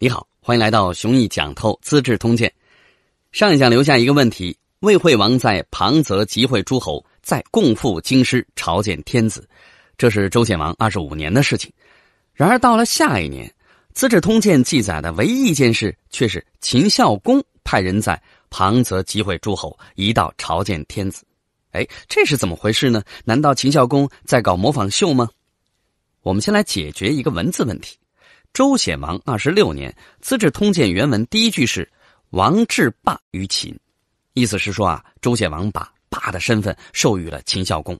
你好，欢迎来到《雄毅讲透资治通鉴》。上一讲留下一个问题：魏惠王在庞泽集会诸侯，在共赴京师朝见天子，这是周显王二十五年的事情。然而到了下一年，《资治通鉴》记载的唯一一件事却是秦孝公派人在庞泽集会诸侯，一道朝见天子。哎，这是怎么回事呢？难道秦孝公在搞模仿秀吗？我们先来解决一个文字问题。周显王二十六年，《资治通鉴》原文第一句是“王制霸于秦”，意思是说啊，周显王把霸的身份授予了秦孝公。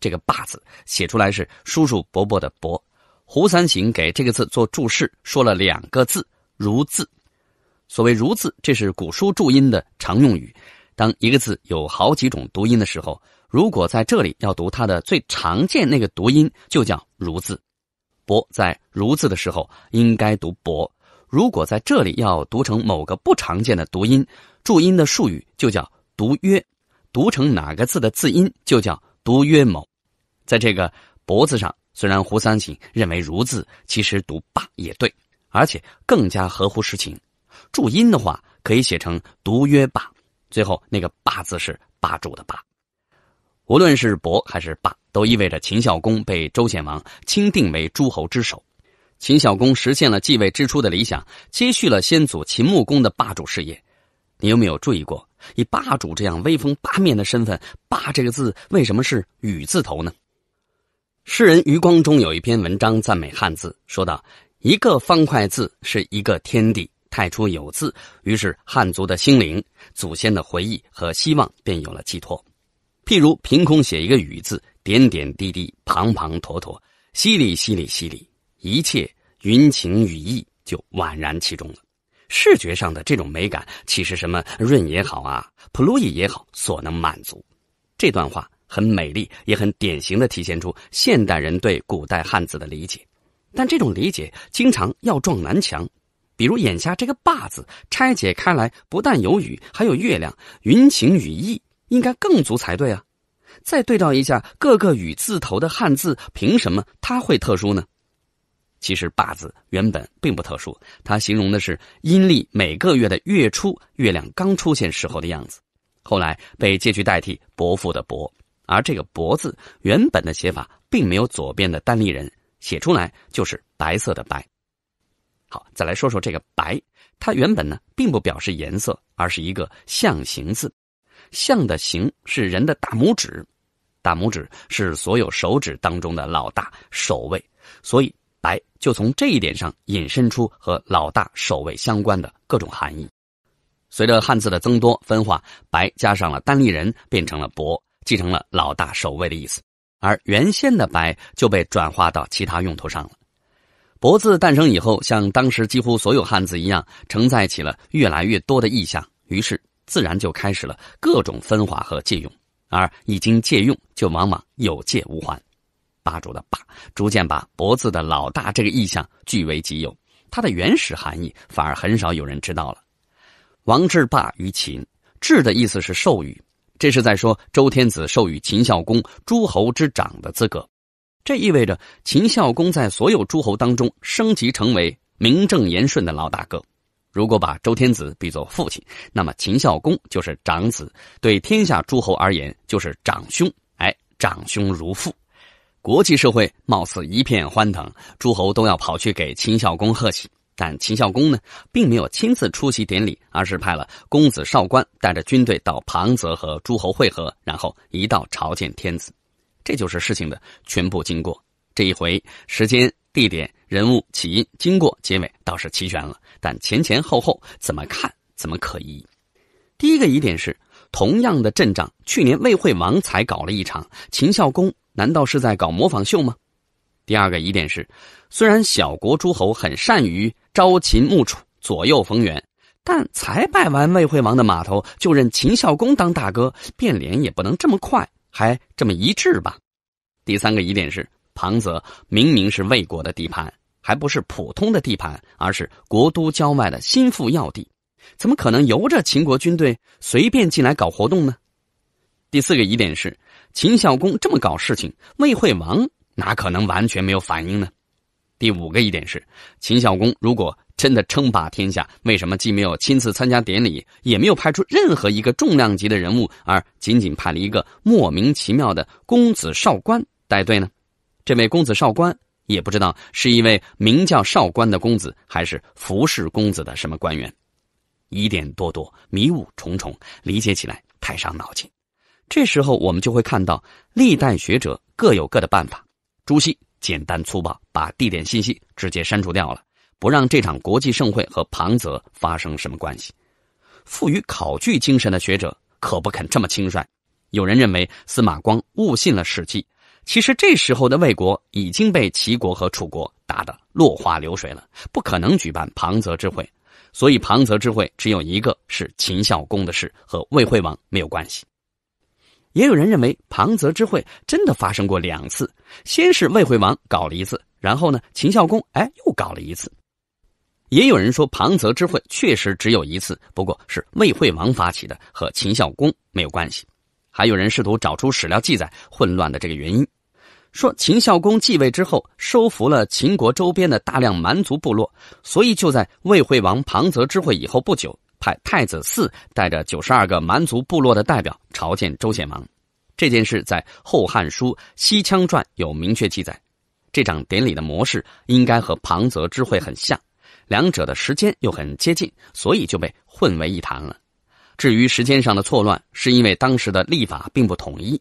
这个“霸”字写出来是叔叔伯伯的“伯”。胡三省给这个字做注释，说了两个字：“如字”。所谓“如字”，这是古书注音的常用语。当一个字有好几种读音的时候，如果在这里要读它的最常见那个读音，就叫“如字”。“伯”在“如”字的时候应该读“伯”，如果在这里要读成某个不常见的读音，注音的术语就叫“读约”，读成哪个字的字音就叫“读约某”。在这个“伯”字上，虽然胡三省认为“如”字其实读“霸”也对，而且更加合乎实情。注音的话可以写成“读约霸”，最后那个“霸”字是霸主的“霸”。无论是伯还是霸，都意味着秦孝公被周显王钦定为诸侯之首。秦孝公实现了继位之初的理想，接续了先祖秦穆公的霸主事业。你有没有注意过，以霸主这样威风八面的身份，“霸”这个字为什么是雨字头呢？诗人余光中有一篇文章赞美汉字，说道：“一个方块字是一个天地，太初有字，于是汉族的心灵、祖先的回忆和希望便有了寄托。”譬如凭空写一个雨字，点点滴滴，庞庞坨坨，淅沥淅沥淅沥，一切云情雨意就宛然其中了。视觉上的这种美感，岂是什么润也好啊，普鲁伊也好所能满足？这段话很美丽，也很典型的体现出现代人对古代汉字的理解，但这种理解经常要撞南墙。比如眼下这个“坝字，拆解开来，不但有雨，还有月亮，云情雨意。应该更足才对啊！再对照一下各个与字头的汉字，凭什么它会特殊呢？其实“八”字原本并不特殊，它形容的是阴历每个月的月初，月亮刚出现时候的样子。后来被借去代替“伯父”的“伯”，而这个“伯”字原本的写法并没有左边的单立人，写出来就是白色的“白”。好，再来说说这个“白”，它原本呢并不表示颜色，而是一个象形字。象的形是人的大拇指，大拇指是所有手指当中的老大首位，所以白就从这一点上引申出和老大首位相关的各种含义。随着汉字的增多分化，白加上了单立人，变成了伯，继承了老大首位的意思，而原先的白就被转化到其他用途上了。脖字诞生以后，像当时几乎所有汉字一样，承载起了越来越多的意象，于是。自然就开始了各种分化和借用，而已经借用就往往有借无还。霸主的霸，逐渐把“伯”字的老大这个意象据为己有，它的原始含义反而很少有人知道了。王治霸于秦，治的意思是授予，这是在说周天子授予秦孝公诸侯之长的资格，这意味着秦孝公在所有诸侯当中升级成为名正言顺的老大哥。如果把周天子比作父亲，那么秦孝公就是长子，对天下诸侯而言就是长兄。哎，长兄如父，国际社会貌似一片欢腾，诸侯都要跑去给秦孝公贺喜。但秦孝公呢，并没有亲自出席典礼，而是派了公子少关带着军队到庞泽和诸侯会合，然后一道朝见天子。这就是事情的全部经过。这一回，时间、地点。人物起因、经过、结尾倒是齐全了，但前前后后怎么看怎么可疑。第一个疑点是，同样的阵仗，去年魏惠王才搞了一场，秦孝公难道是在搞模仿秀吗？第二个疑点是，虽然小国诸侯很善于朝秦暮楚、左右逢源，但才拜完魏惠王的码头，就任秦孝公当大哥，变脸也不能这么快，还这么一致吧？第三个疑点是，庞泽明明是魏国的地盘。还不是普通的地盘，而是国都郊外的心腹要地，怎么可能由着秦国军队随便进来搞活动呢？第四个疑点是，秦孝公这么搞事情，魏惠王哪可能完全没有反应呢？第五个疑点是，秦孝公如果真的称霸天下，为什么既没有亲自参加典礼，也没有派出任何一个重量级的人物，而仅仅派了一个莫名其妙的公子少官带队呢？这位公子少官。也不知道是一位名叫少官的公子，还是服侍公子的什么官员，疑点多多，迷雾重重，理解起来太伤脑筋。这时候，我们就会看到历代学者各有各的办法。朱熹简单粗暴，把地点信息直接删除掉了，不让这场国际盛会和庞泽发生什么关系。富于考据精神的学者可不肯这么轻率。有人认为司马光误信了《史记》。其实这时候的魏国已经被齐国和楚国打得落花流水了，不可能举办庞泽之会，所以庞泽之会只有一个是秦孝公的事，和魏惠王没有关系。也有人认为庞泽之会真的发生过两次，先是魏惠王搞了一次，然后呢秦孝公哎又搞了一次。也有人说庞泽之会确实只有一次，不过是魏惠王发起的，和秦孝公没有关系。还有人试图找出史料记载混乱的这个原因。说秦孝公继位之后，收服了秦国周边的大量蛮族部落，所以就在魏惠王庞泽之会以后不久，派太子驷带着九十二个蛮族部落的代表朝见周显王。这件事在《后汉书·西羌传》有明确记载。这场典礼的模式应该和庞泽之会很像，两者的时间又很接近，所以就被混为一谈了。至于时间上的错乱，是因为当时的历法并不统一。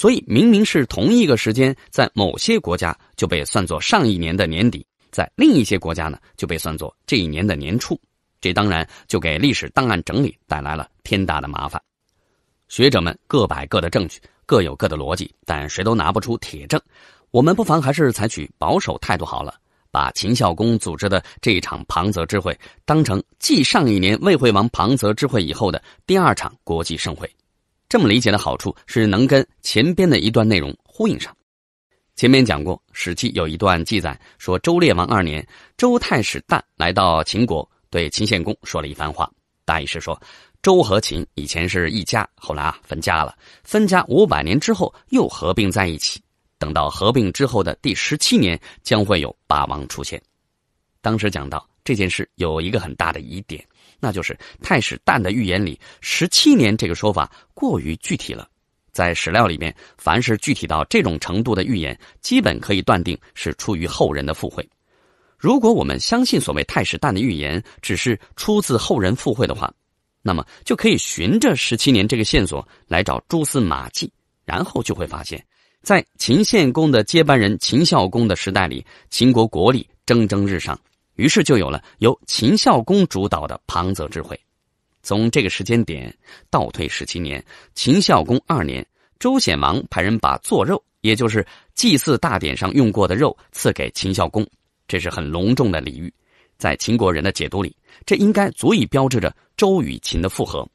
所以，明明是同一个时间，在某些国家就被算作上一年的年底，在另一些国家呢就被算作这一年的年初，这当然就给历史档案整理带来了天大的麻烦。学者们各摆各的证据，各有各的逻辑，但谁都拿不出铁证。我们不妨还是采取保守态度好了，把秦孝公组织的这一场庞泽之会当成继上一年魏惠王庞泽之会以后的第二场国际盛会。这么理解的好处是能跟前边的一段内容呼应上。前面讲过，《史记》有一段记载说，周烈王二年，周太史旦来到秦国，对秦献公说了一番话，大意是说，周和秦以前是一家，后来啊分家了，分家五百年之后又合并在一起。等到合并之后的第十七年，将会有霸王出现。当时讲到这件事，有一个很大的疑点。那就是太史旦的预言里“十七年”这个说法过于具体了。在史料里面，凡是具体到这种程度的预言，基本可以断定是出于后人的附会。如果我们相信所谓太史旦的预言只是出自后人附会的话，那么就可以循着“十七年”这个线索来找蛛丝马迹，然后就会发现，在秦献公的接班人秦孝公的时代里，秦国国力蒸蒸日上。于是就有了由秦孝公主导的庞泽之会。从这个时间点倒退十七年，秦孝公二年，周显王派人把做肉，也就是祭祀大典上用过的肉，赐给秦孝公，这是很隆重的礼遇。在秦国人的解读里，这应该足以标志着周与秦的复合。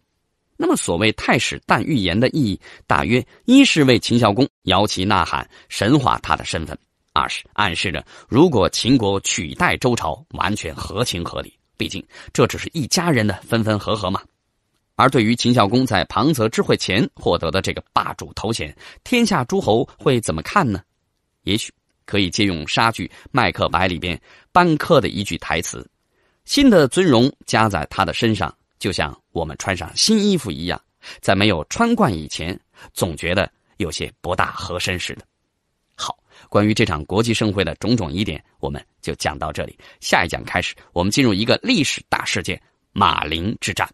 那么，所谓太史但预言的意义，大约一是为秦孝公摇旗呐喊，神化他的身份。二是暗示着，如果秦国取代周朝，完全合情合理。毕竟，这只是一家人的分分合合嘛。而对于秦孝公在庞泽之会前获得的这个霸主头衔，天下诸侯会怎么看呢？也许可以借用莎剧《麦克白》里边班克的一句台词：“新的尊荣加在他的身上，就像我们穿上新衣服一样，在没有穿惯以前，总觉得有些不大合身似的。”关于这场国际盛会的种种疑点，我们就讲到这里。下一讲开始，我们进入一个历史大事件——马陵之战。